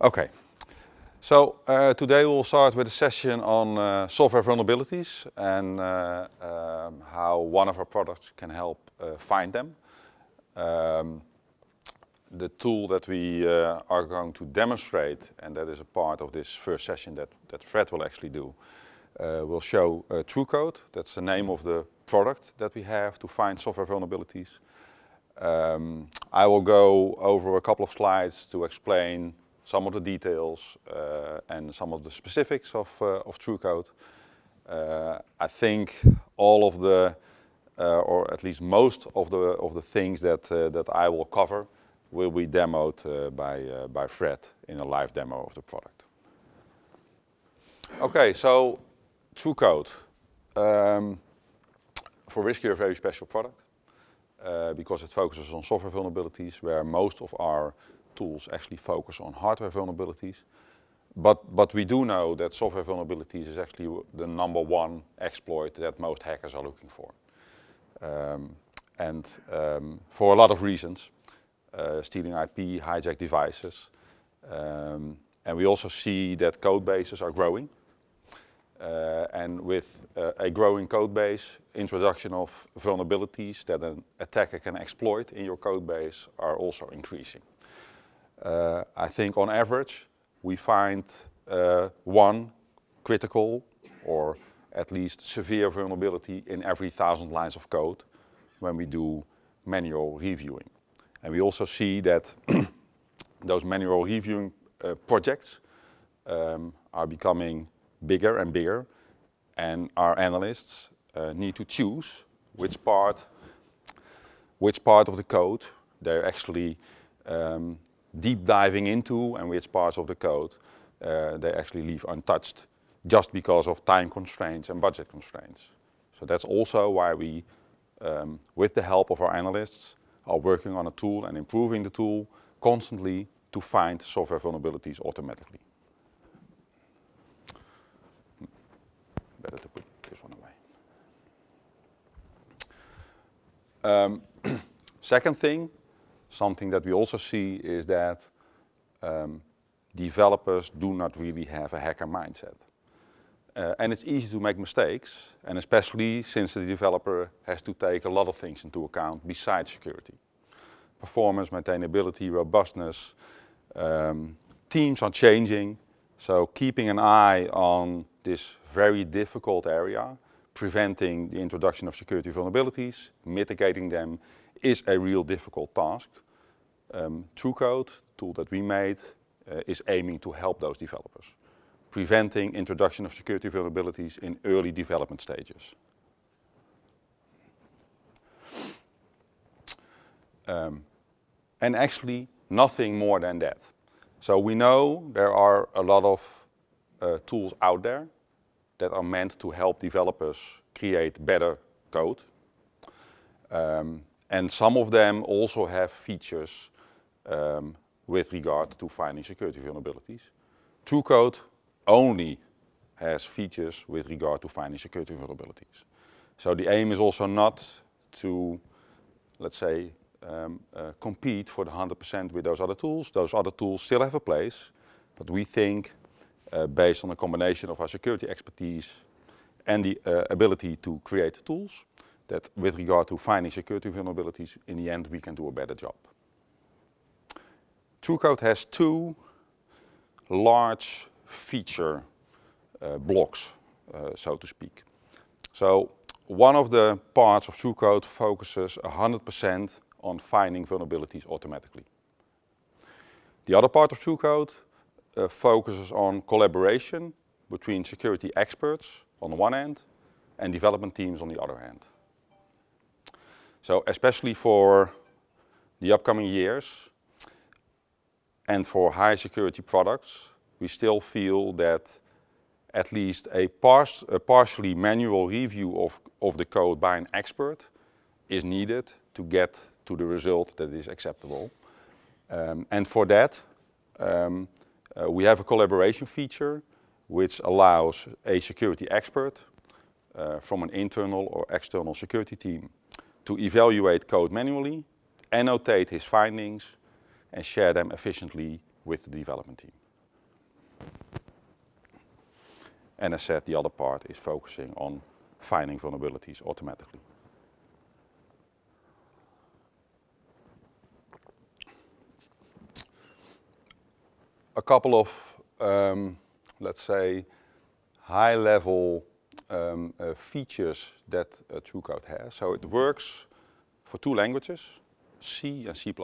Okay, so uh, today we'll start with a session on uh, software vulnerabilities and uh, um, how one of our products can help uh, find them. Um, the tool that we uh, are going to demonstrate, and that is a part of this first session that, that Fred will actually do, uh, will show TrueCode. That's the name of the product that we have to find software vulnerabilities. Um, I will go over a couple of slides to explain some of the details uh, and some of the specifics of, uh, of TrueCode. Uh, I think all of the, uh, or at least most of the, of the things that, uh, that I will cover will be demoed uh, by, by Fred in a live demo of the product. Okay, so TrueCode. Um, for Riskier, a very special product because it focuses on software vulnerabilities where most of our tools actually focus on hardware vulnerabilities. But, but we do know that software vulnerabilities is actually the number one exploit that most hackers are looking for. Um, and um, for a lot of reasons, uh, stealing IP, hijack devices. Um, and we also see that code bases are growing. Uh, and with uh, a growing code base, introduction of vulnerabilities that an attacker can exploit in your code base are also increasing. Uh, I think on average, we find uh, one critical or at least severe vulnerability in every thousand lines of code when we do manual reviewing. And we also see that those manual reviewing uh, projects um, are becoming bigger and bigger, and our analysts uh, need to choose which part, which part of the code they're actually um, deep diving into and which parts of the code uh, they actually leave untouched just because of time constraints and budget constraints. So that's also why we, um, with the help of our analysts, are working on a tool and improving the tool constantly to find software vulnerabilities automatically. Hmm. Better to put this one away. Um, second thing, something that we also see is that um, developers do not really have a hacker mindset. Uh, and it's easy to make mistakes, and especially since the developer has to take a lot of things into account besides security. Performance, maintainability, robustness. Um, teams are changing, so keeping an eye on this very difficult area, preventing the introduction of security vulnerabilities, mitigating them, is a real difficult task. Um, TrueCode, tool that we made, uh, is aiming to help those developers, preventing introduction of security vulnerabilities in early development stages. Um, and actually, nothing more than that. So we know there are a lot of uh, tools out there that are meant to help developers create better code. Um, and some of them also have features um, with regard to finding security vulnerabilities. TrueCode only has features with regard to finding security vulnerabilities. So the aim is also not to, let's say, um, uh, compete for the 100% with those other tools. Those other tools still have a place, but we think uh, based on a combination of our security expertise and the uh, ability to create tools, that with regard to finding security vulnerabilities, in the end we can do a better job. TrueCode has two large feature uh, blocks, uh, so to speak. So one of the parts of TrueCode focuses 100% on finding vulnerabilities automatically. The other part of TrueCode uh, focuses on collaboration between security experts on the one hand and development teams on the other hand. So especially for the upcoming years, and for high security products, we still feel that at least a, a partially manual review of, of the code by an expert is needed to get to the result that is acceptable. Um, and for that, um, uh, we have a collaboration feature which allows a security expert uh, from an internal or external security team to evaluate code manually, annotate his findings, and share them efficiently with the development team. And as said, the other part is focusing on finding vulnerabilities automatically. A couple of, um, let's say, high-level um, uh, features that uh, TrueCode has. So it works for two languages, C and C++.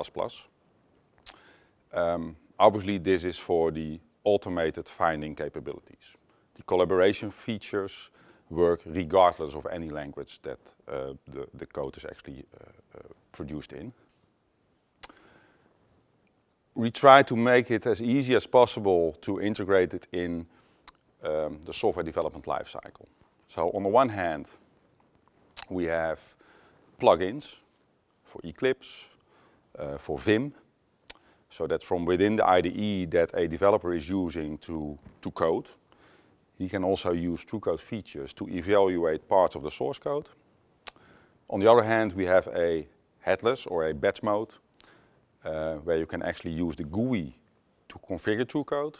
Um, obviously, this is for the automated finding capabilities. The collaboration features work regardless of any language that uh, the, the, code is actually uh, uh produced in. We try to make it as easy as possible to integrate it in um, the software development lifecycle. So on the one hand, we have plugins for Eclipse, uh, for Vim, so that from within the IDE that a developer is using to, to code, he can also use TrueCode features to evaluate parts of the source code. On the other hand, we have a headless or a batch mode uh, where you can actually use the GUI to configure TrueCode,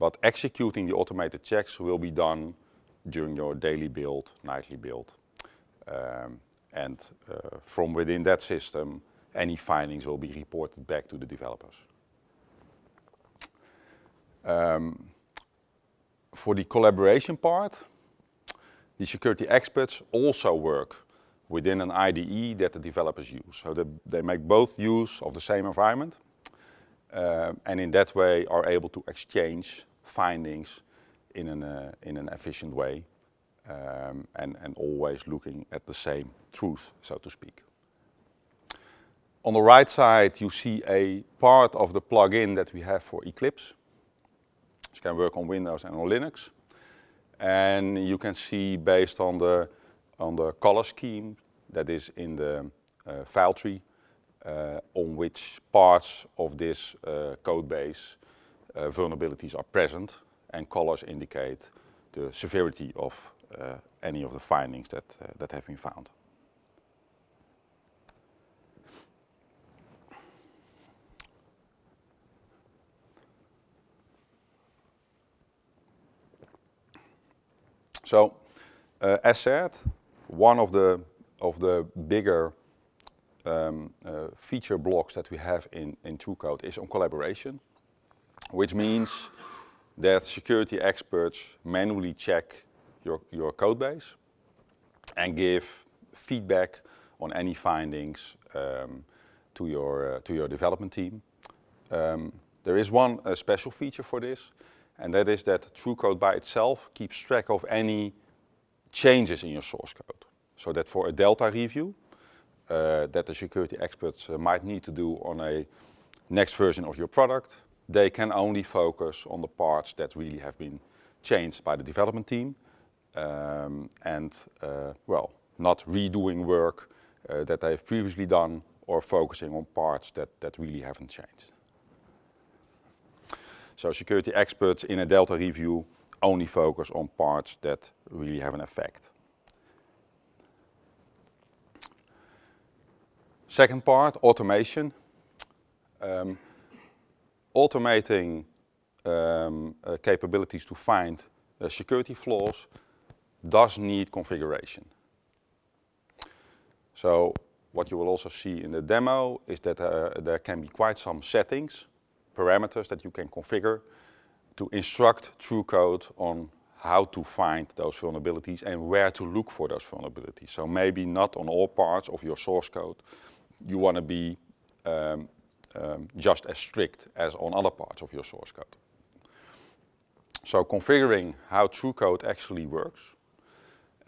but executing the automated checks will be done during your daily build, nightly build. Um, and uh, from within that system, any findings will be reported back to the developers. Um, for the collaboration part, the security experts also work within an IDE that the developers use. So they, they make both use of the same environment uh, and in that way are able to exchange findings in an, uh, in an efficient way um, and, and always looking at the same truth, so to speak. On the right side, you see a part of the plugin that we have for Eclipse. It can work on Windows and on Linux. And you can see based on the, on the color scheme that is in the uh, file tree uh, on which parts of this uh, code base uh, vulnerabilities are present and colors indicate the severity of uh, any of the findings that, uh, that have been found. So, uh, as said, one of the, of the bigger um, uh, feature blocks that we have in, in TrueCode is on collaboration, which means that security experts manually check your, your code base and give feedback on any findings um, to, your, uh, to your development team. Um, there is one uh, special feature for this, and that is that TrueCode by itself keeps track of any changes in your source code. So that for a delta review, uh, that the security experts uh, might need to do on a next version of your product, they can only focus on the parts that really have been changed by the development team um, and, uh, well, not redoing work uh, that they've previously done or focusing on parts that, that really haven't changed. So security experts in a Delta review only focus on parts that really have an effect. Second part, automation. Um, automating um, uh, capabilities to find uh, security flaws does need configuration. So what you will also see in the demo is that uh, there can be quite some settings parameters that you can configure to instruct TrueCode on how to find those vulnerabilities and where to look for those vulnerabilities. So maybe not on all parts of your source code. You want to be um, um, just as strict as on other parts of your source code. So configuring how TrueCode actually works,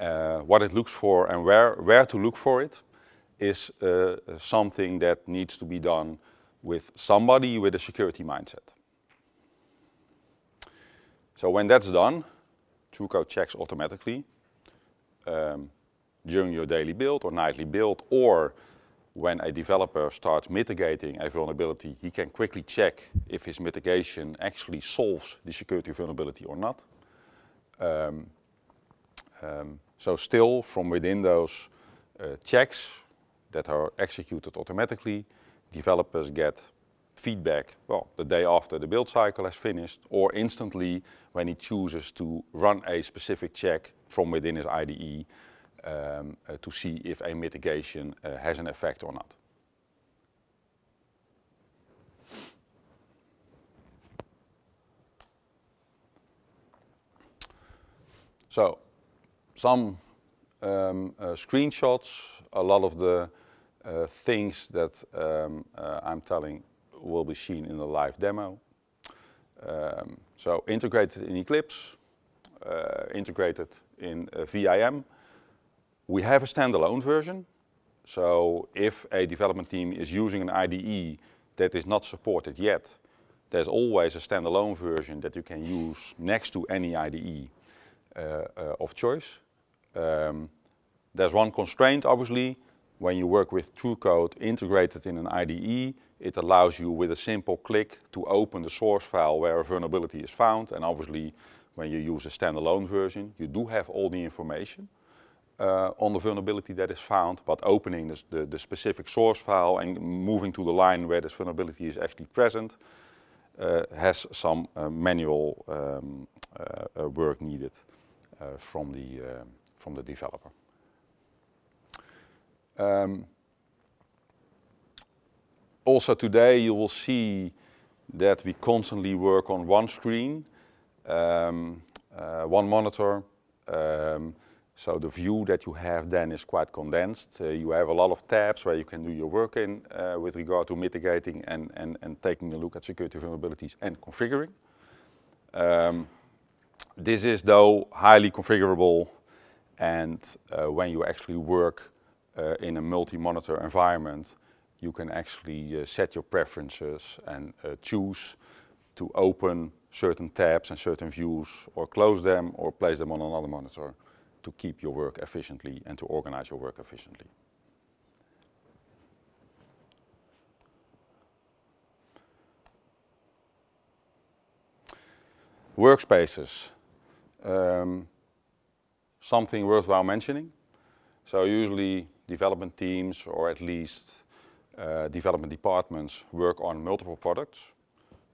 uh, what it looks for and where, where to look for it, is uh, something that needs to be done with somebody with a security mindset. So when that's done, TrueCode checks automatically um, during your daily build or nightly build, or when a developer starts mitigating a vulnerability, he can quickly check if his mitigation actually solves the security vulnerability or not. Um, um, so still from within those uh, checks that are executed automatically, developers get feedback, well, the day after the build cycle has finished, or instantly when he chooses to run a specific check from within his IDE um, uh, to see if a mitigation uh, has an effect or not. So, some um, uh, screenshots, a lot of the uh, things that um, uh, I'm telling will be seen in the live demo. Um, so integrated in Eclipse, uh, integrated in uh, VIM. We have a standalone version. So if a development team is using an IDE that is not supported yet, there's always a standalone version that you can use next to any IDE uh, uh, of choice. Um, there's one constraint, obviously, when you work with TrueCode integrated in an IDE, it allows you with a simple click to open the source file where a vulnerability is found. And obviously, when you use a standalone version, you do have all the information uh, on the vulnerability that is found, but opening the, the, the, specific source file and moving to the line where this vulnerability is actually present uh, has some uh, manual um, uh, uh, work needed uh, from, the, from the developer. Um, also today you will see that we constantly work on one screen, um, uh, one monitor. Um, so the view that you have then is quite condensed. Uh, you have a lot of tabs where you can do your work in uh, with regard to mitigating and, and, and taking a look at security vulnerabilities and configuring. Um, this is though highly configurable and uh, when you actually work uh, in a multi-monitor environment, you can actually uh, set your preferences and uh, choose to open certain tabs and certain views or close them or place them on another monitor to keep your work efficiently and to organize your work efficiently. Workspaces, um, something worthwhile mentioning. So usually development teams or at least uh, development departments work on multiple products.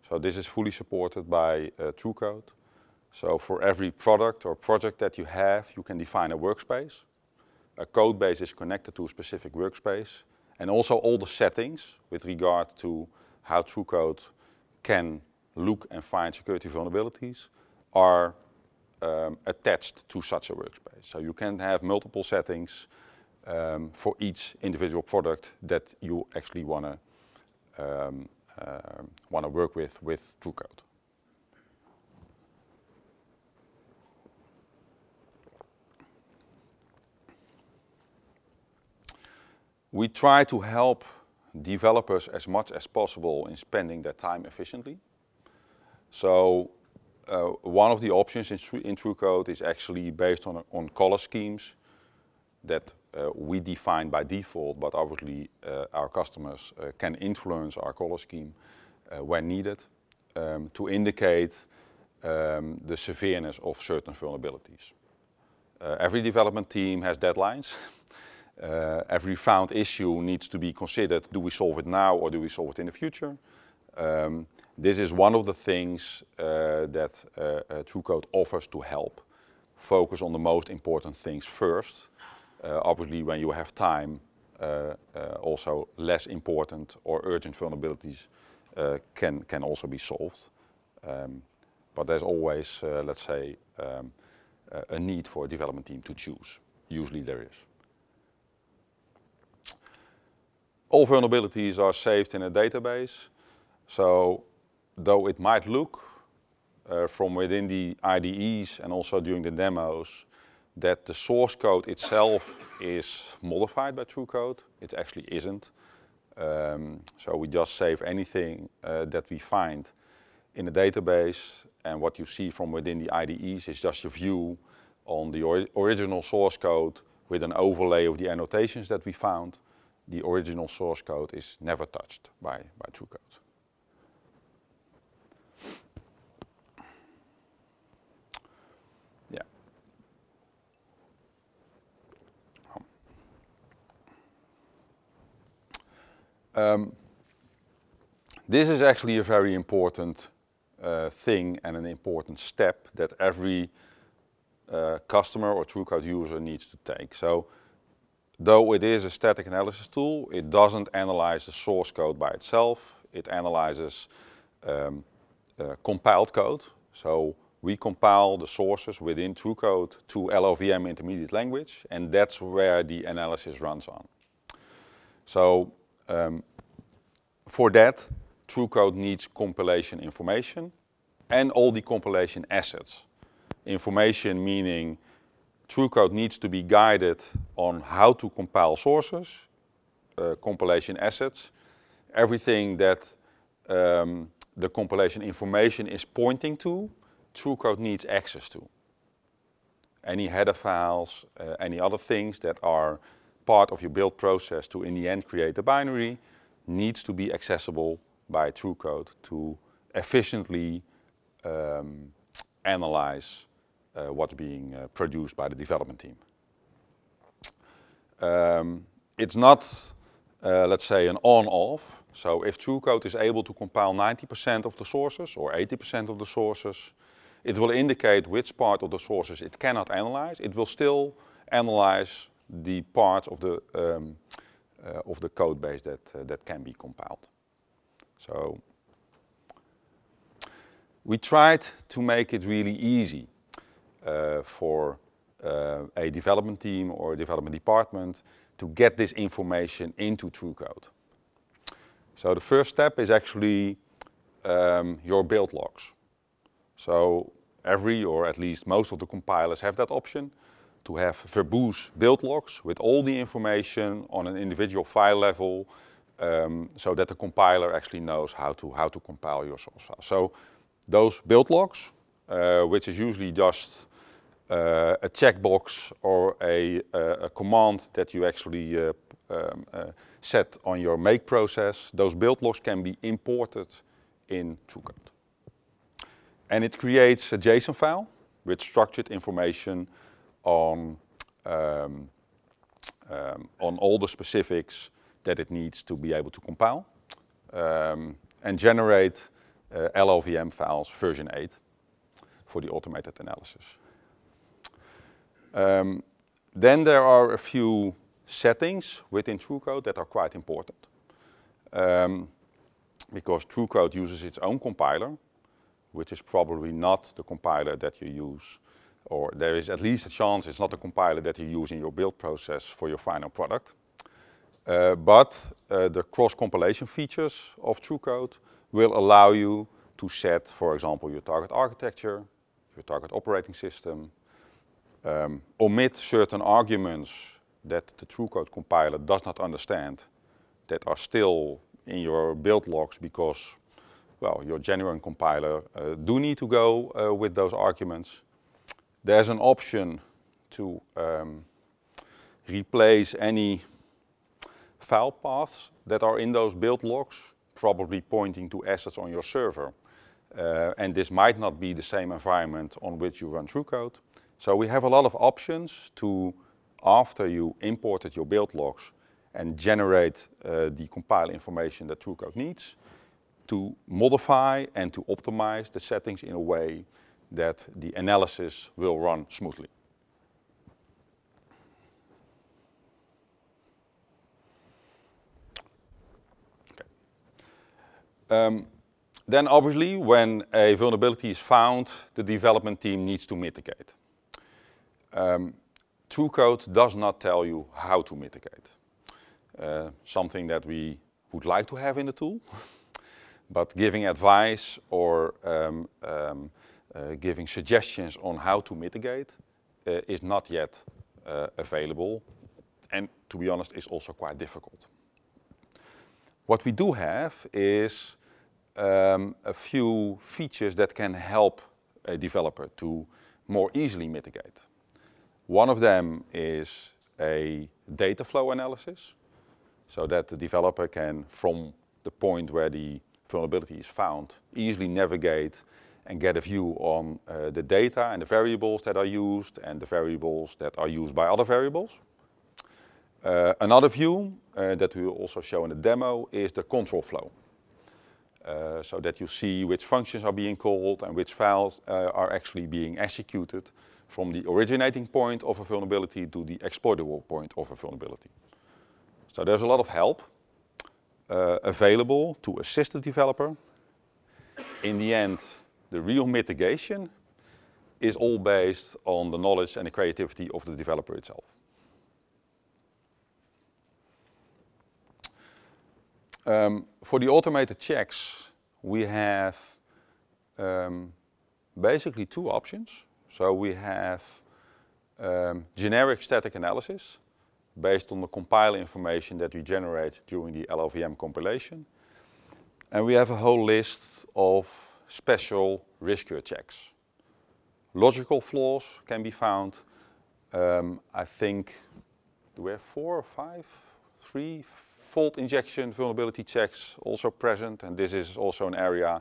So this is fully supported by uh, TrueCode. So for every product or project that you have, you can define a workspace. A code base is connected to a specific workspace and also all the settings with regard to how TrueCode can look and find security vulnerabilities are um, attached to such a workspace. So you can have multiple settings um, for each individual product that you actually wanna um, uh, wanna work with with TrueCode. We try to help developers as much as possible in spending their time efficiently. So uh, one of the options in, in TrueCode is actually based on, on color schemes that uh, we define by default, but obviously uh, our customers uh, can influence our color scheme when needed um, to indicate um, the severeness of certain vulnerabilities. every development team has deadlines. every found issue needs to be considered. Do we solve it now or do we solve it in the future? Um, this is one of the things uh, that uh, uh, TrueCode offers to help. Focus on the most important things first uh, obviously when you have time, uh, uh, also less important or urgent vulnerabilities can, can also be solved. Um, but there's always, let's say, um, a need for a development team to choose. Usually there is. All vulnerabilities are saved in a database. So though it might look uh, from within the IDEs and also during the demos that the source code itself is modified by TrueCode. It actually isn't. Um, so we just save anything uh, that we find in the database and what you see from within the IDEs is just a view on the or original source code with an overlay of the annotations that we found. The original source code is never touched by, by TrueCode. Um, this is actually a very important uh, thing and an important step that every uh, customer or TrueCode user needs to take. So though it is a static analysis tool, it doesn't analyze the source code by itself. It analyzes um, uh, compiled code. So we compile the sources within TrueCode to LLVM intermediate language, and that's where the analysis runs on. So um, for that, TrueCode needs compilation information and all the compilation assets. Information meaning TrueCode needs to be guided on how to compile sources, uh, compilation assets, everything that um, the compilation information is pointing to, TrueCode needs access to. Any header files, uh, any other things that are part of your build process to in the end create a binary needs to be accessible by TrueCode to efficiently um, analyze uh, what's being uh, produced by the development team. Um, it's not, uh, let's say, an on-off. So if TrueCode is able to compile 90% of the sources or 80% of the sources, it will indicate which part of the sources it cannot analyze. It will still analyze the parts of the um, uh, of the code base that uh, that can be compiled. So we tried to make it really easy uh, for uh, a development team or a development department to get this information into TrueCode. So the first step is actually um, your build logs. So every or at least most of the compilers have that option to have verbose build logs with all the information on an individual file level um, so that the compiler actually knows how to, how to compile your source file. So those build logs, uh, which is usually just uh, a checkbox or a, a, uh, a, command that you actually uh, um, uh, set on your make process, those build logs can be imported in TrueCode. And it creates a JSON file with structured information um, um, on all the specifics that it needs to be able to compile um, and generate uh, LLVM files version 8 for the automated analysis. Then there are a few settings within TrueCode that are quite important because TrueCode uses its own compiler, which is probably not the compiler that you use or there is at least a chance it's not a compiler that you use in your build process for your final product. Uh, but uh, the cross-compilation features of TrueCode will allow you to set, for example, your target architecture, your target operating system, um, omit certain arguments that the TrueCode compiler does not understand that are still in your build logs because, well, your genuine compiler uh, do need to go uh, with those arguments. There's an option to um, replace any file paths that are in those build logs, probably pointing to assets on your server. Uh, and this might not be the same environment on which you run code. So we have a lot of options to, after you imported your build logs and generate uh, the compile information that TrueCode needs, to modify and to optimize the settings in a way that the analysis will run smoothly. Um, then obviously, when a vulnerability is found, the development team needs to mitigate. Um, TrueCode does not tell you how to mitigate. Uh, something that we would like to have in the tool, but giving advice or um, um, uh, giving suggestions on how to mitigate uh, is not yet uh, available and to be honest is also quite difficult. What we do have is um, a few features that can help a developer to more easily mitigate. One of them is a data flow analysis, so that the developer can, from the point where the vulnerability is found, easily navigate and get a view on uh, the data and the variables that are used and the variables that are used by other variables. Uh, another view uh, that we will also show in the demo is the control flow. Uh, so that you see which functions are being called and which files uh, are actually being executed from the originating point of a vulnerability to the exploitable point of a vulnerability. So there's a lot of help uh, available to assist the developer. In the end, the real mitigation is all based on the knowledge and the creativity of the developer itself. Um, for the automated checks, we have um, basically two options. So we have um, generic static analysis based on the compiler information that we generate during the LLVM compilation. And we have a whole list of special riskier checks. Logical flaws can be found. Um, I think, do we have four or five, three fault injection vulnerability checks also present, and this is also an area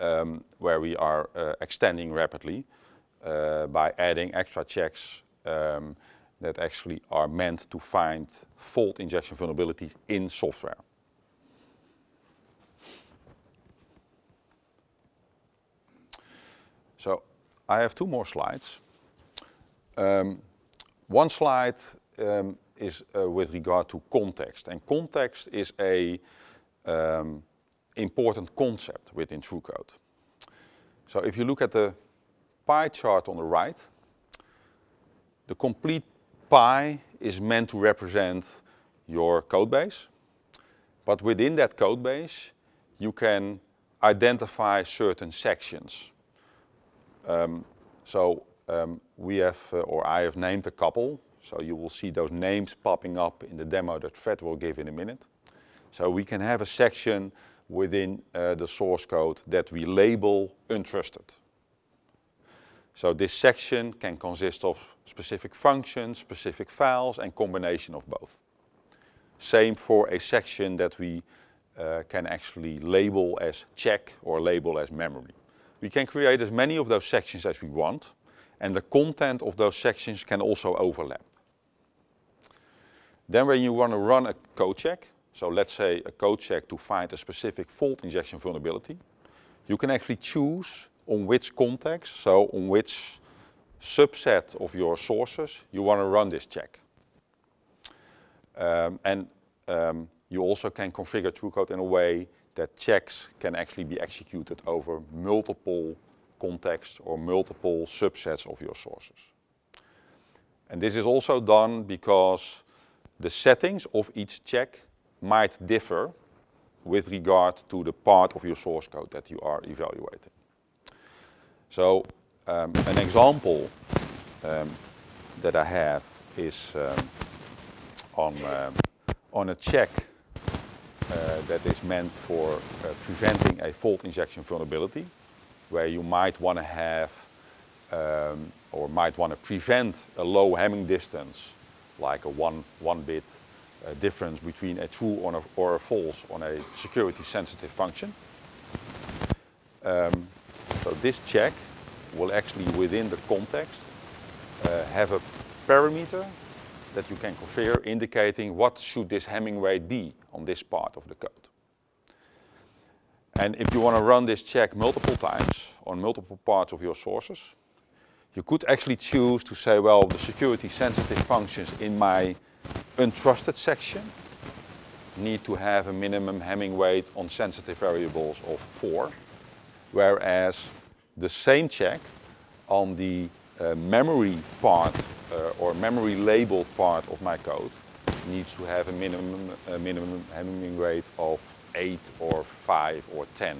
um, where we are uh, extending rapidly uh, by adding extra checks um, that actually are meant to find fault injection vulnerabilities in software. So I have two more slides. Um, one slide um, is uh, with regard to context. And context is a um, important concept within TrueCode. So if you look at the pie chart on the right, the complete pie is meant to represent your code base. But within that code base, you can identify certain sections. Um, so um, we have, uh, or I have named a couple. So you will see those names popping up in the demo that Fred will give in a minute. So we can have a section within uh, the source code that we label untrusted. So this section can consist of specific functions, specific files, and combination of both. Same for a section that we uh, can actually label as check or label as memory we can create as many of those sections as we want, and the content of those sections can also overlap. Then when you want to run a code check, so let's say a code check to find a specific fault injection vulnerability, you can actually choose on which context, so on which subset of your sources you want to run this check. Um, and um, you also can configure TrueCode in a way that checks can actually be executed over multiple contexts or multiple subsets of your sources. And this is also done because the settings of each check might differ with regard to the part of your source code that you are evaluating. So um, an example um, that I have is um, on, um, on a check Eh, that is meant for eh, preventing a fault injection vulnerability, where you might want to have um, or might want to prevent a low Hamming distance, like a one, one bit uh, difference between a true or a, or a, false on a security sensitive function. Um, so this check will actually within the context uh, have a parameter that you can configure indicating what should this Hemming weight be on this part of the code. And if you want to run this check multiple times on multiple parts of your sources, you could actually choose to say, well, the security sensitive functions in my untrusted section need to have a minimum Hemming weight on sensitive variables of 4, whereas the same check on the memory part uh, or memory labeled part of my code needs to have a minimum, a minimum handling rate of 8 or 5 or 10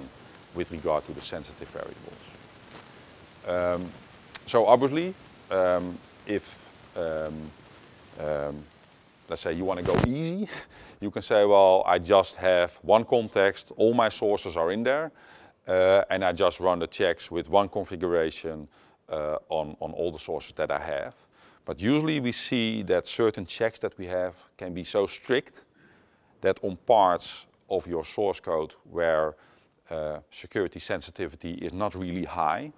with regard to the sensitive variables. Um, so obviously, um, if um, um let's say you want to go easy, you can say, well, I just have one context, all my sources are in there, uh, and I just run the checks with one configuration, uh, on, on all the sources that I have. But usually we see that certain checks that we have can be so strict that on parts of your source code where uh, security sensitivity is not really high,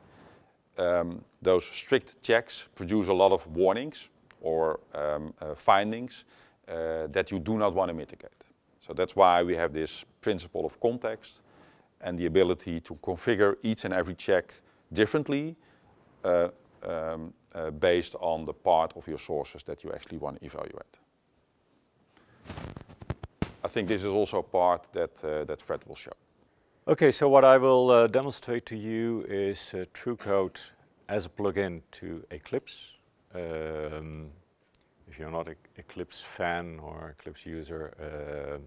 um, those strict checks produce a lot of warnings or um, uh, findings uh, that you do not want to mitigate. So that's why we have this principle of context and the ability to configure each and every check differently uh, um, uh, based on the part of your sources that you actually want to evaluate. I think this is also part that, uh, that Fred will show. Okay, so what I will uh, demonstrate to you is uh, TrueCode as a plugin to Eclipse. Um, if you're not an Eclipse fan or Eclipse user, um,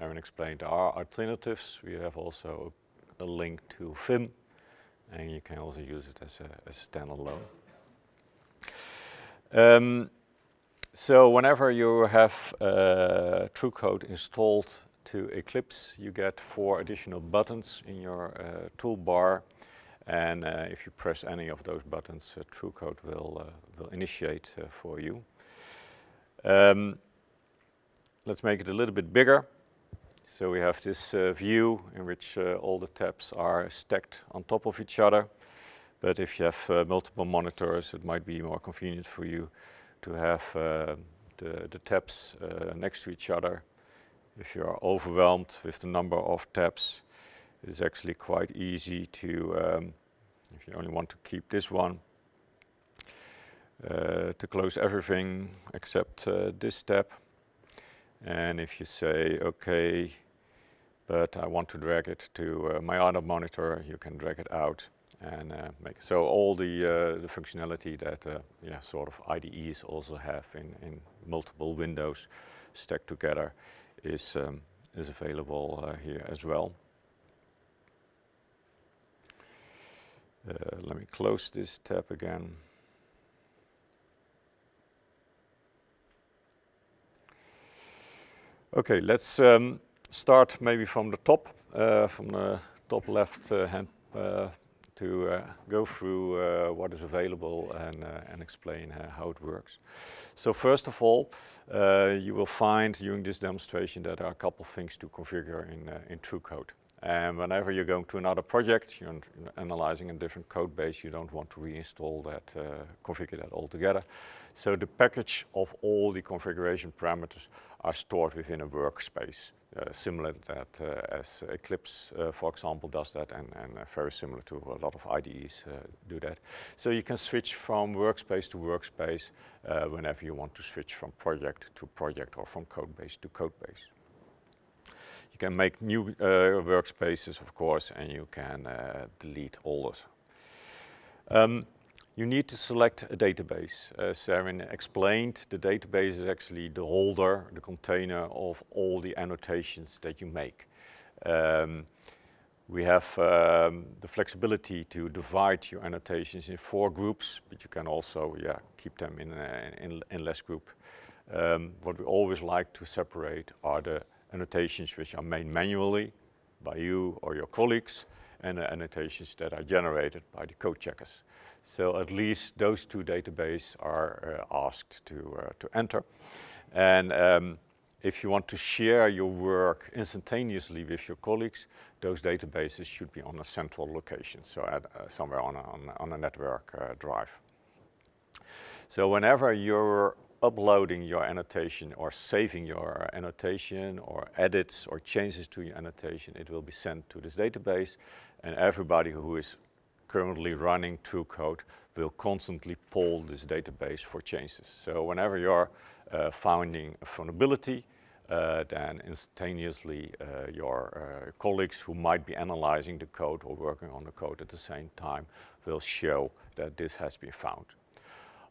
Aaron explained our alternatives. We have also a link to Vim and you can also use it as a, as standalone. Um, so whenever you have uh, TrueCode installed to Eclipse, you get four additional buttons in your uh, toolbar. And uh, if you press any of those buttons, uh, TrueCode will, uh, will initiate uh, for you. Um, let's make it a little bit bigger. So we have this uh, view in which uh, all the tabs are stacked on top of each other. But if you have uh, multiple monitors, it might be more convenient for you to have uh, the, the, tabs uh, next to each other. If you are overwhelmed with the number of tabs, it is actually quite easy to, um, if you only want to keep this one, uh, to close everything except this tab and if you say, okay, but I want to drag it to uh, my other monitor, you can drag it out and uh, make so all the uh, the functionality that uh, yeah sort of IDEs also have in in multiple windows stacked together is um, is available uh, here as well. Uh, let me close this tab again. Okay, let's um, start maybe from the top, uh, from the top left uh, hand uh, to uh, go through uh, what is available and, uh, and explain how it works. So first of all, you will find during this demonstration that there are a couple of things to configure in, in TrueCode. And whenever you're going to another project, you're analyzing a different code base, you don't want to reinstall that, uh, configure that altogether. So the package of all the configuration parameters are stored within a workspace, uh, similar that uh, as Eclipse, uh, for example, does that, and, and uh, very similar to a lot of IDEs uh, do that. So you can switch from workspace to workspace whenever you want to switch from project to project or from code base to code base. You can make new uh, workspaces, of course, and you can uh, delete olders. Um, you need to select a database. As uh, Sarin explained, the database is actually the holder, the container of all the annotations that you make. Um, we have um, the flexibility to divide your annotations in four groups, but you can also yeah, keep them in, uh, in, in less group. Um, what we always like to separate are the annotations which are made manually by you or your colleagues and the uh, annotations that are generated by the code checkers. So at least those two databases are uh, asked to, uh, to enter. And um, if you want to share your work instantaneously with your colleagues, those databases should be on a central location, so at, uh, somewhere on a, on a, network uh, drive. So whenever you're uploading your annotation or saving your annotation or edits or changes to your annotation, it will be sent to this database and everybody who is currently running code will constantly poll this database for changes. So whenever you're uh, finding a vulnerability, uh, then instantaneously uh, your uh, colleagues who might be analyzing the code or working on the code at the same time will show that this has been found.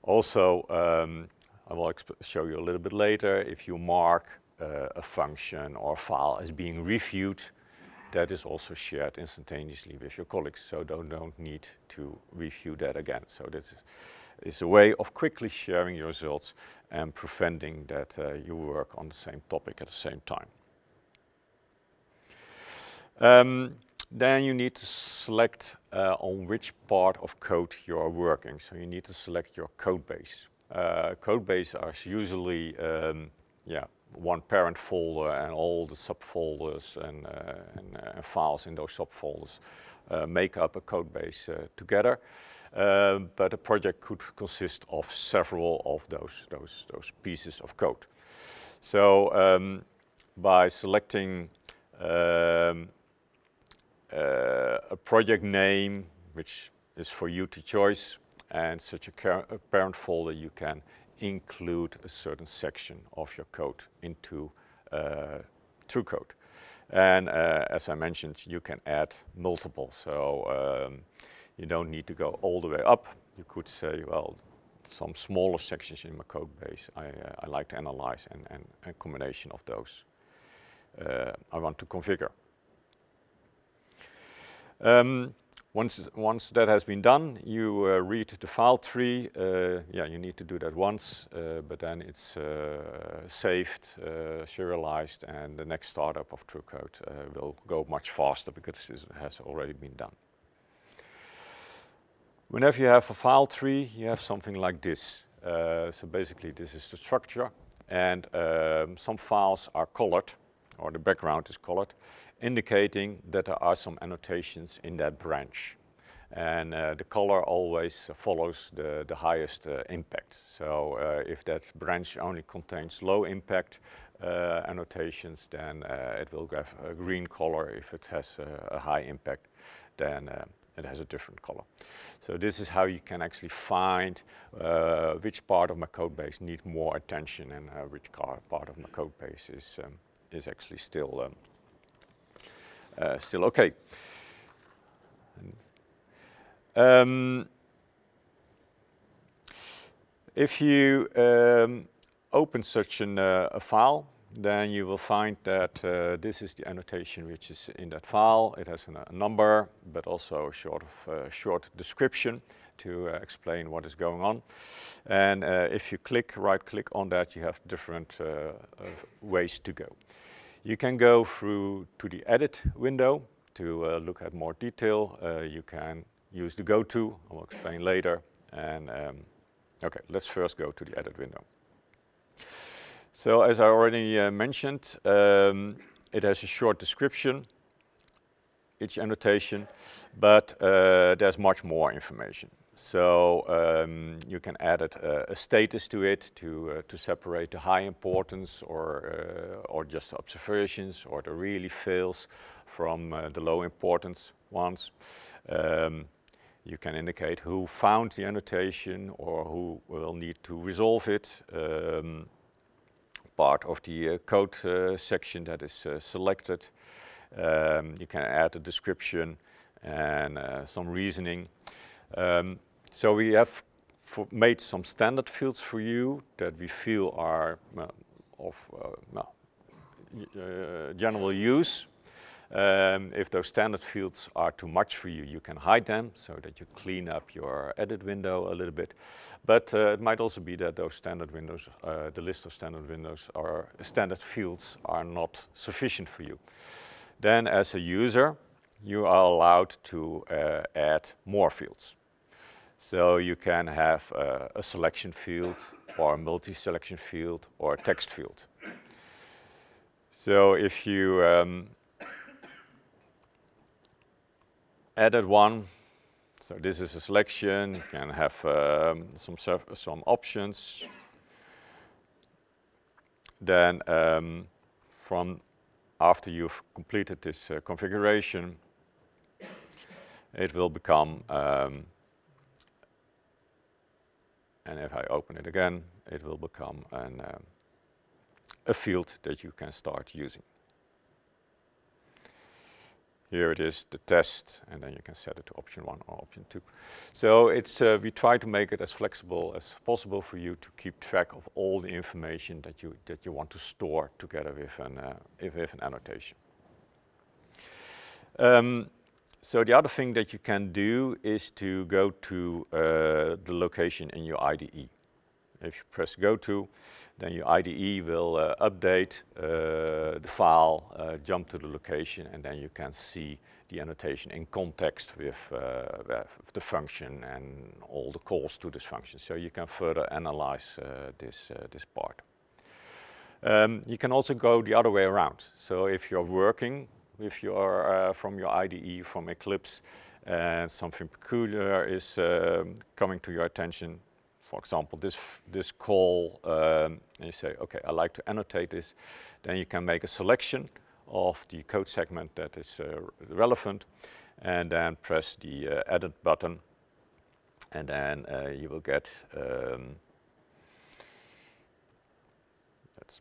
Also, um, I will show you a little bit later, if you mark uh, a function or file as being reviewed, that is also shared instantaneously with your colleagues, so don't, don't need to review that again. So this is a way of quickly sharing your results and preventing that uh, you work on the same topic at the same time. Um, then you need to select uh, on which part of code you are working. So you need to select your code base uh, code base are usually um, yeah, one parent folder and all the subfolders and, uh, and, uh, and files in those subfolders uh, make up a code base uh, together. Um, but a project could consist of several of those, those, those pieces of code. So um, by selecting um, uh, a project name, which is for you to choose, and such a parent folder, you can include a certain section of your code into uh, code. And uh, as I mentioned, you can add multiple. So um, you don't need to go all the way up. You could say, well, some smaller sections in my code base, I, uh, I like to analyze and, and, combination of those uh, I want to configure. Um, once, once that has been done, you uh, read the file tree. Uh, yeah, you need to do that once, uh, but then it's uh, saved, uh, serialized, and the next startup of TrueCode uh, will go much faster because it has already been done. Whenever you have a file tree, you have something like this. so basically, this is the structure, and um, some files are colored, or the background is colored indicating that there are some annotations in that branch. And uh, the color always follows the, the highest uh, impact. So uh, if that branch only contains low impact uh, annotations, then uh, it will have a green color. If it has a, high impact, then it has a different color. So this is how you can actually find uh, which part of my code base needs more attention and uh, which part of my code base is, um, is actually still um, uh, still okay. Um, if you um, open such an, uh, a file, then you will find that uh, this is the annotation which is in that file. It has an, a number, but also a short, uh, short description to uh, explain what is going on. And uh, if you click, right click on that, you have different uh, ways to go. You can go through to the edit window to uh, look at more detail. Uh, you can use the go to, I'll explain later. And um, okay, let's first go to the edit window. So as I already uh, mentioned, um, it has a short description, each annotation, but uh, there's much more information. So um, you can add it, uh, a status to it to, uh, to separate the high importance or, uh, or just observations or the really fails from uh, the low importance ones. Um, you can indicate who found the annotation or who will need to resolve it. Um, part of the uh, code uh, section that is selected. Um, you can add a description and some reasoning. Um, so we have made some standard fields for you that we feel are uh, of uh, general use. Um, if those standard fields are too much for you, you can hide them so that you clean up your edit window a little bit. But uh, it might also be that those standard windows, uh, the list of standard windows or standard fields are not sufficient for you. Then as a user, you are allowed to uh, add more fields. So you can have a, a selection field or a multi-selection field or a text field. So if you um, added one, so this is a selection, you can have um, some, some options. Then um, from after you've completed this uh, configuration, it will become um, and if I open it again, it will become an, um, a field that you can start using. Here it is, the test, and then you can set it to option one or option two. So it's, uh, we try to make it as flexible as possible for you to keep track of all the information that you, that you want to store together with an, uh, with an annotation. Um, so the other thing that you can do is to go to uh, the location in your IDE. If you press go to, then your IDE will uh, update uh, the file, uh, jump to the location, and then you can see the annotation in context uh, with, the function and all the calls to this function. So you can further analyze uh, this, this part. Um, you can also go the other way around. So if you're working with your, uh, from your IDE, from Eclipse, and something peculiar is um, coming to your attention. For example, this, this call, um, and you say, okay, I like to annotate this. Then you can make a selection of the code segment that is uh, relevant and then press the uh, edit button and then uh, you will get um,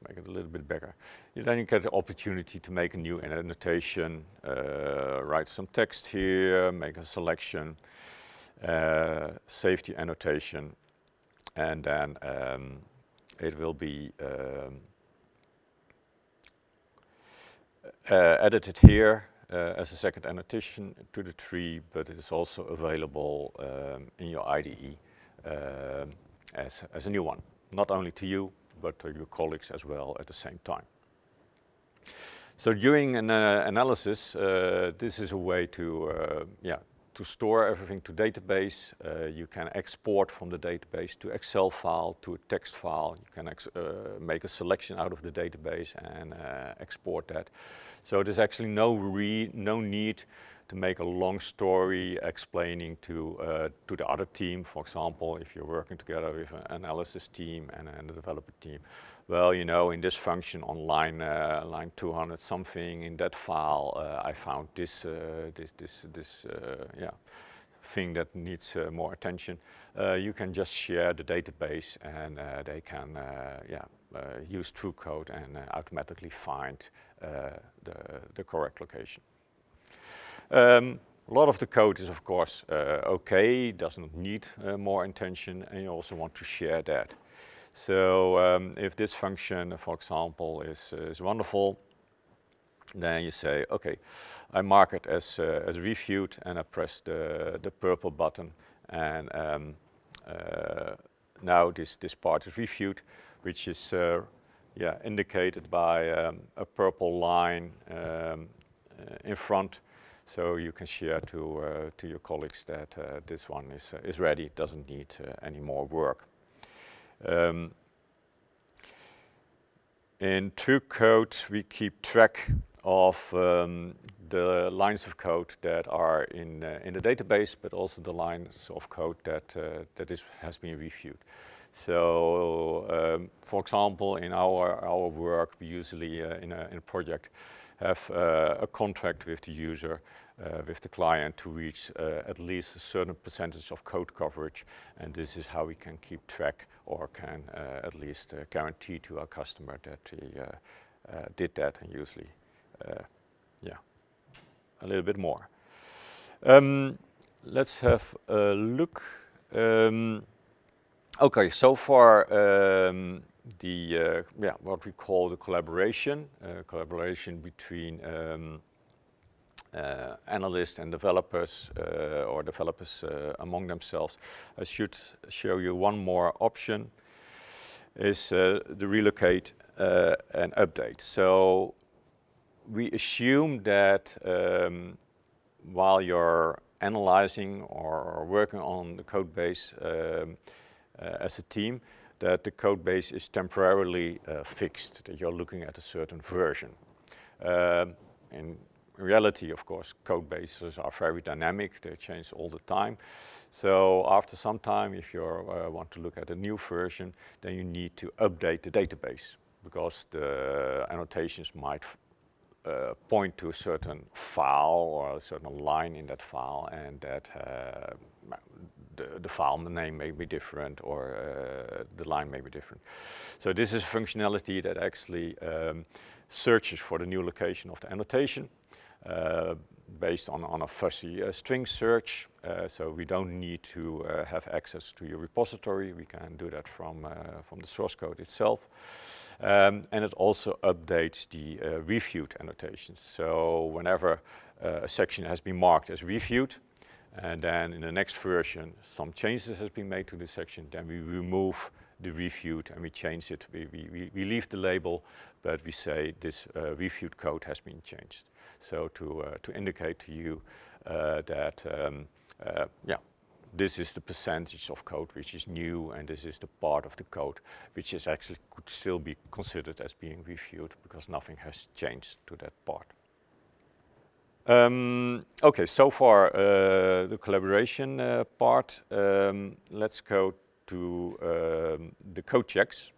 let's make it a little bit bigger. You then you get the opportunity to make a new annotation, uh, write some text here, make a selection, uh, save the annotation, and then um, it will be um, uh, edited here uh, as a second annotation to the tree, but it is also available um, in your IDE um, as, as a new one, not only to you, but uh, your colleagues as well at the same time. So during an uh, analysis, uh, this is a way to, yeah, to store everything to database. Uh, you can export from the database to Excel file, to a text file. You can uh, make a selection out of the database and uh, export that. So there's actually no, no need to make a long story explaining to, uh, to the other team, for example, if you're working together with an analysis team and, and a developer team, well, you know, in this function on line, uh, line 200 something, in that file, uh, I found this, uh, this, this, this uh, yeah, thing that needs uh, more attention. you can just share the database and they can, yeah, use code and automatically find the, the correct location. Um, a lot of the code is of course uh, okay, does not need uh, more intention and you also want to share that. So um, if this function, for example, is, uh, is wonderful, then you say, okay, I mark it as, uh, as reviewed and I press the, the purple button and um, uh, now this, this part is reviewed, which is uh, yeah, indicated by um, a purple line um, in front so you can share to, uh, to your colleagues that uh, this one is, uh, is ready, it doesn't need any more work. Um, in two codes, we keep track of um, the lines of code that are in, uh, in the database, but also the lines of code that, uh, that is, has been reviewed. So, um, for example, in our, our work, we usually uh, in, a, in a project, have uh, a contract with the user, uh, with the client to reach uh, at least a certain percentage of code coverage. And this is how we can keep track or can at least guarantee to our customer that he did that and usually, yeah, a little bit more. Um, let's have a look. Um, okay, so far um, the uh, yeah what we call the collaboration uh, collaboration between um, uh, analysts and developers or developers among themselves. I should show you one more option is the relocate and update. So we assume that um, while you're analyzing or working on the code base um, uh, as a team, that the code base is temporarily uh, fixed, that you're looking at a certain version. Um, in reality, of course, code bases are very dynamic, they change all the time. So after some time, if you uh, want to look at a new version, then you need to update the database because the annotations might uh, point to a certain file or a certain line in that file and that uh, the, file name may be different or uh, the line may be different. So this is functionality that actually um, searches for the new location of the annotation uh, based on, on a fuzzy uh, string search. Uh, so we don't need to uh, have access to your repository. We can do that from, uh, from the source code itself. Um, and it also updates the reviewed annotations. So whenever a section has been marked as reviewed, and then in the next version, some changes has been made to this section. Then we remove the reviewed and we change it. We, we, we leave the label, but we say this uh, reviewed code has been changed. So to, uh, to indicate to you uh, that, um, uh, yeah, this is the percentage of code which is new and this is the part of the code which is actually could still be considered as being reviewed because nothing has changed to that part. Um, okay, so far uh, the collaboration uh, part. Um, let's go to um, the code checks.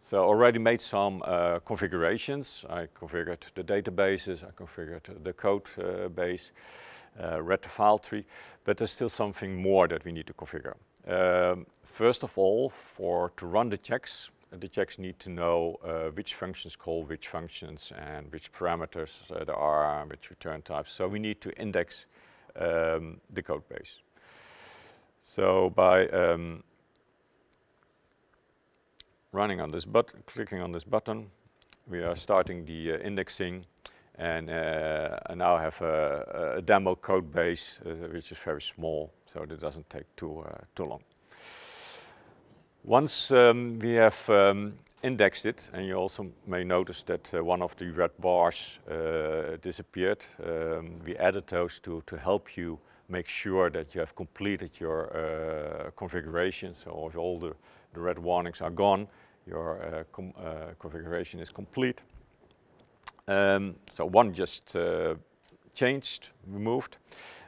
So already made some uh, configurations. I configured the databases, I configured the code uh, base, uh, read the file tree, but there's still something more that we need to configure. Um, first of all, for to run the checks, the checks need to know uh, which functions call which functions and which parameters uh, there are, and which return types. So we need to index um, the code base. So by um, running on this button, clicking on this button, we are starting the uh, indexing and uh, I now have a, a demo code base uh, which is very small, so it doesn't take too, uh, too long. Once um, we have um, indexed it, and you also may notice that uh, one of the red bars uh, disappeared, um, we added those to, to help you make sure that you have completed your uh, configuration. So if all the, the red warnings are gone, your uh, uh, configuration is complete. Um, so one just uh, changed, removed.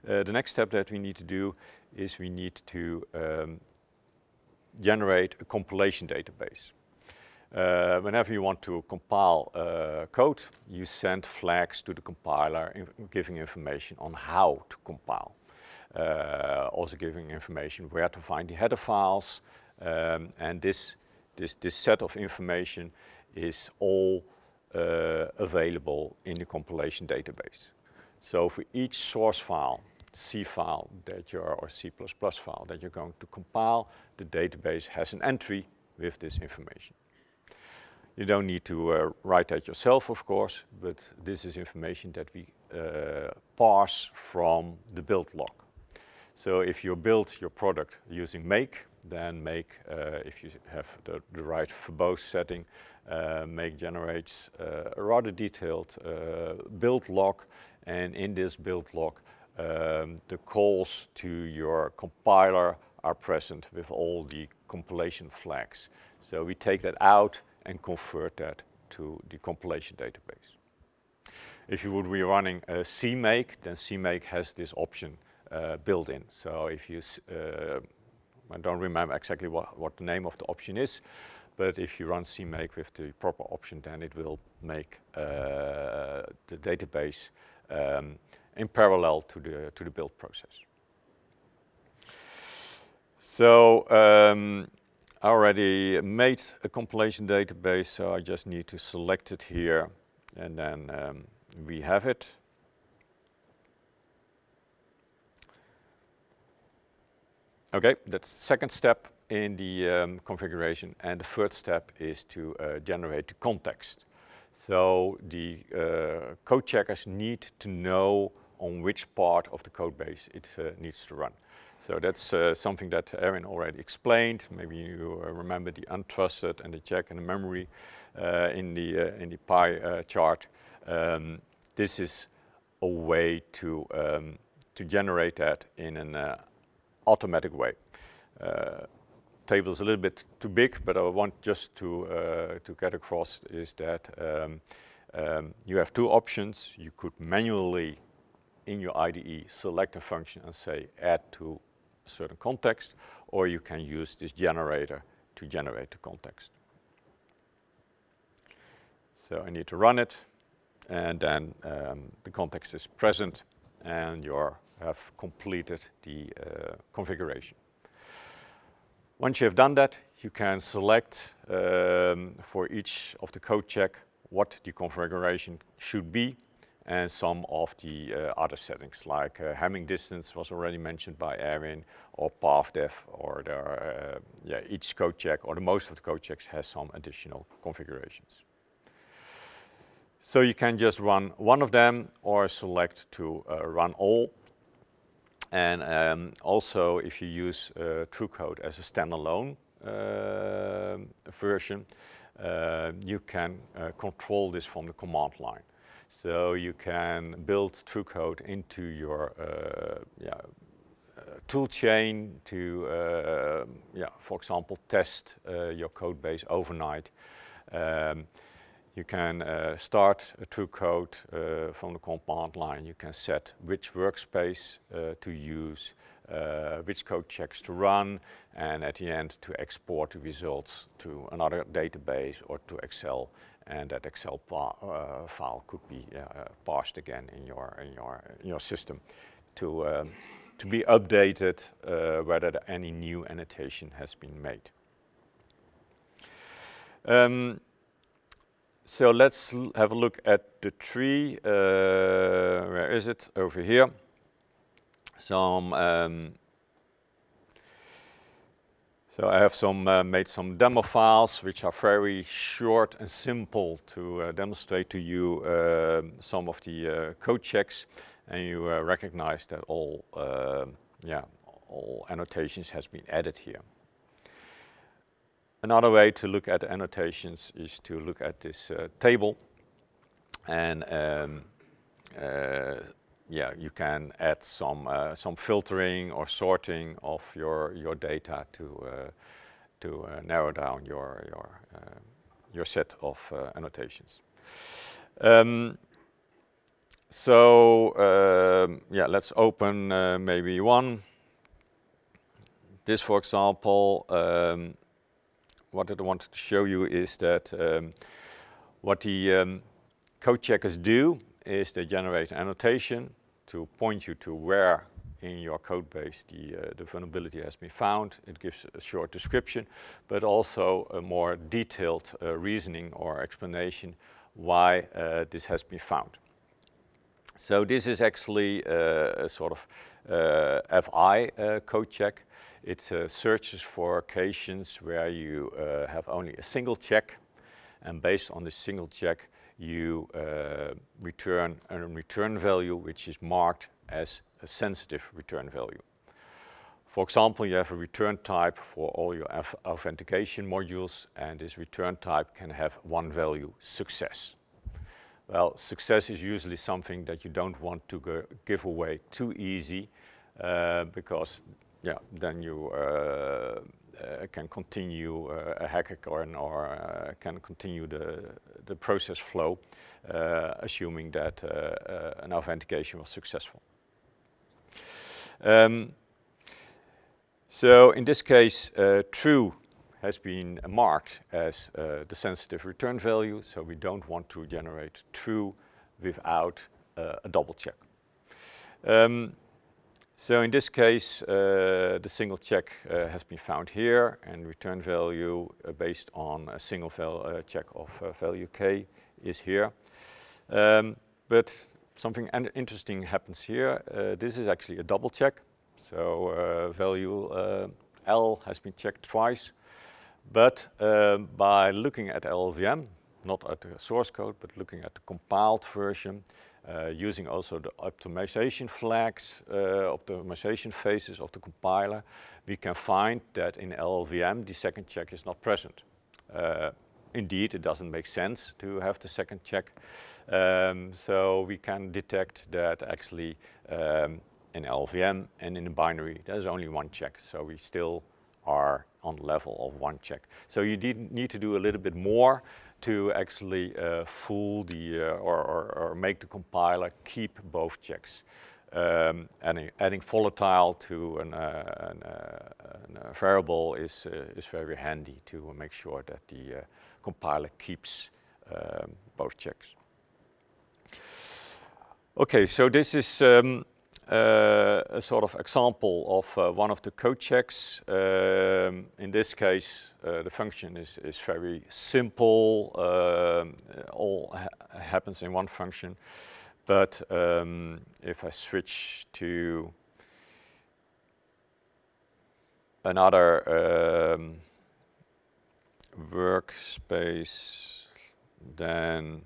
the next step that we need to do is we need to um, generate a compilation database. Uh, whenever you want to compile uh, code, you send flags to the compiler in giving information on how to compile. Uh, also giving information where to find the header files. Um, and this, this, this set of information is all uh, available in the compilation database. So for each source file, C file that you're, or C++ file that you're going to compile, the database has an entry with this information. You don't need to uh, write that yourself, of course, but this is information that we uh, parse from the build log. So if you build your product using make, then make, uh, if you have the, the right verbose setting, uh, make generates uh, a rather detailed uh, build log. And in this build log, um, the calls to your compiler are present with all the compilation flags. So we take that out and convert that to the compilation database. If you would be running a CMake, then CMake has this option uh, built in. So if you, uh, I don't remember exactly what, what the name of the option is, but if you run CMake with the proper option, then it will make uh, the database um, in parallel to the, to the build process. So um, I already made a compilation database, so I just need to select it here and then um, we have it. Okay, that's the second step in the um, configuration and the third step is to uh, generate the context. So the uh, code checkers need to know on which part of the code base it uh, needs to run. So that's uh, something that Erin already explained. Maybe you uh, remember the untrusted and the check and the memory in the in the pie chart. Um, this is a way to um, to generate that in an automatic way table is a little bit too big, but I want just to, uh, to get across is that um, um, you have two options. You could manually in your IDE select a function and say add to a certain context, or you can use this generator to generate the context. So I need to run it, and then um, the context is present, and you have completed the uh, configuration. Once you have done that, you can select um, for each of the code check what the configuration should be and some of the uh, other settings like uh, Hamming distance was already mentioned by Erin or PathDev or uh, yeah, each code check or the most of the code checks has some additional configurations. So you can just run one of them or select to uh, run all. And um, also if you use uh, TrueCode as a standalone uh, version, you can control this from the command line. So you can build code into your uh, yeah, uh, tool chain to, uh, yeah, for example, test uh, your code base overnight. Um, you can uh, start a true code uh, from the command line. You can set which workspace uh, to use, uh, which code checks to run, and at the end to export the results to another database or to Excel and that Excel uh, file could be uh, parsed again in your in your in your system to um, to be updated uh, whether any new annotation has been made. Um, so let's have a look at the tree. Uh, where is it? Over here. Some um, so I have some, uh, made some demo files which are very short and simple to uh, demonstrate to you uh, some of the uh, code checks and you uh, recognize that all, um, yeah, all annotations has been added here. Another way to look at annotations is to look at this uh, table and um, yeah, you can add some uh, some filtering or sorting of your your data to uh, to uh, narrow down your your your set of annotations. Um, so um, yeah, let's open uh, maybe one. This, for example, um, what I wanted to show you is that um, what the um, code checkers do is they generate annotation to point you to where in your code base the, uh, the vulnerability has been found. It gives a short description, but also a more detailed uh, reasoning or explanation why uh, this has been found. So this is actually uh, a sort of uh, FI uh, code check. It searches for occasions where you have only a single check, and based on this single check, you uh, return a return value which is marked as a sensitive return value. For example, you have a return type for all your authentication modules and this return type can have one value, success. Well, success is usually something that you don't want to give away too easy uh, because yeah, then you uh, uh, can continue uh, a hackathon or uh, can continue the, the process flow, assuming that an authentication was successful. Um, so in this case, true has been marked as the sensitive return value, so we don't want to generate true without a double check. Um, so in this case, uh, the single check uh, has been found here and return value uh, based on a single uh, check of uh, value k is here. Um, but something interesting happens here. Uh, this is actually a double check. So value L has been checked twice. But um, by looking at LLVM, not at the source code, but looking at the compiled version, uh, using also the optimization flags, uh, optimization phases of the compiler, we can find that in LLVM the second check is not present. Uh, indeed, it doesn't make sense to have the second check. Um, so we can detect that actually um, in LLVM and in the binary, there's only one check. So we still are on level of one check. So you need to do a little bit more to actually uh, fool the uh, or, or, or, make the compiler keep both checks. Um, adding, adding, volatile to an, uh, an, an variable is, is very handy to make sure that the compiler keeps um, both checks. Okay, so this is um, uh, a sort of example of uh, one of the code checks. Um, in this case, uh, the function is, is very simple, um, all ha happens in one function. But um, if I switch to another um, workspace, then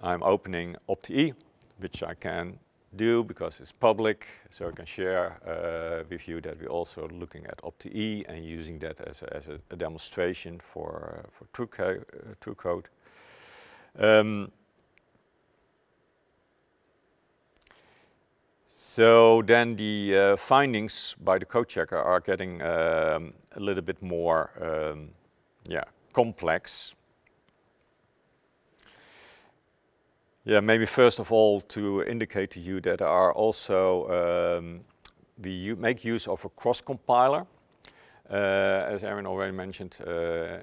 I'm opening OptE, which I can do because it's public, so I can share uh, with you that we're also looking at OptE and using that as a, as a demonstration for, uh, for TrueCo uh, Um, so then the uh, findings by the code checker are getting um, a little bit more um, yeah, complex Yeah, maybe first of all to indicate to you that are also um, we make use of a cross compiler, uh, as Aaron already mentioned, uh,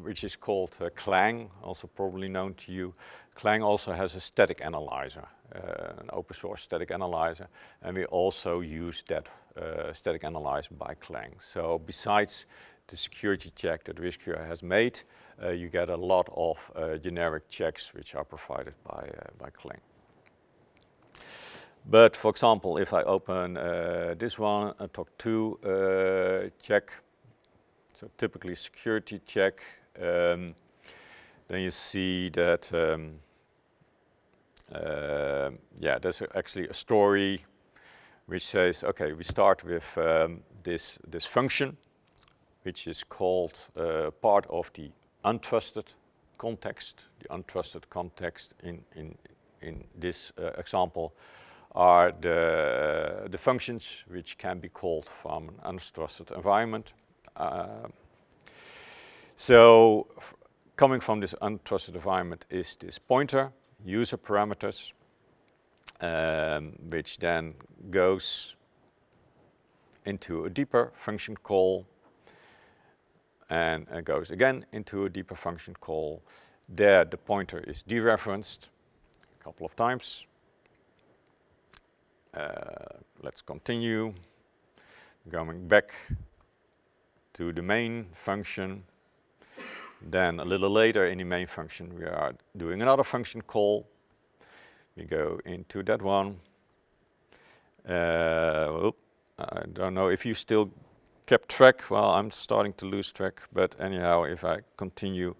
which is called uh, Clang, also probably known to you. Clang also has a static analyzer, uh, an open source static analyzer, and we also use that uh, static analyzer by Clang. So besides the security check that WhishQ has made, uh, you get a lot of uh, generic checks which are provided by, uh, by Clang. But for example, if I open uh, this one, a TOC2 uh, check, so typically security check, um, then you see that um, uh, yeah, there's actually a story which says, okay, we start with um, this, this function which is called uh, part of the untrusted context. The untrusted context in, in, in this uh, example are the, the functions which can be called from an untrusted environment. Uh, so coming from this untrusted environment is this pointer, user parameters, um, which then goes into a deeper function call and, goes again into a deeper function call. There the pointer is dereferenced a couple of times. Uh, let's continue. Going back to the main function. Then a little later in the main function we are doing another function call. We go into that one. Uh, I don't know if you still kept track. Well, I'm starting to lose track, but anyhow, if I continue,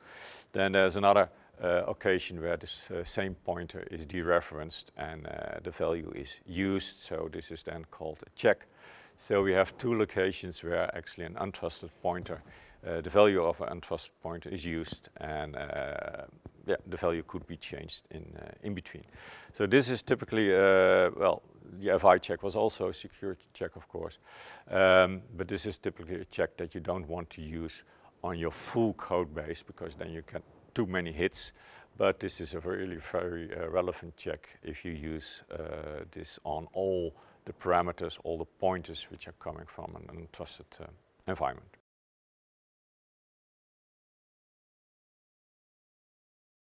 then there's another uh, occasion where this uh, same pointer is dereferenced and uh, the value is used. So this is then called a check. So we have two locations where actually an untrusted pointer, uh, the value of an untrusted pointer is used and uh, yeah, the value could be changed in, uh, in between. So this is typically, uh, well, the FI check was also a security check, of course, um, but this is typically a check that you don't want to use on your full code base because then you get too many hits. But this is a really very uh, relevant check if you use uh, this on all the parameters, all the pointers which are coming from an untrusted uh, environment.